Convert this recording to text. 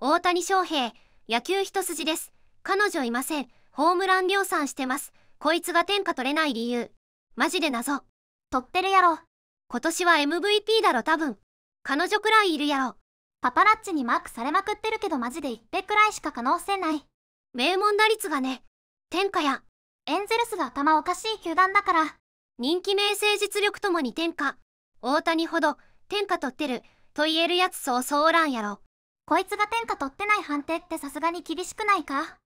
大谷翔平、野球一筋です。彼女いません。ホームラン量産してます。こいつが天下取れない理由。マジで謎。取ってるやろ。今年は MVP だろ多分。彼女くらいいるやろ。パパラッチにマークされまくってるけどマジで一ぺくらいしか可能性ない。名門打率がね、天下や。エンゼルスが頭おかしい球団だから。人気名声実力ともに天下。大谷ほど天下取ってると言えるやつそうそうおらんやろ。こいつが天下取ってない判定ってさすがに厳しくないか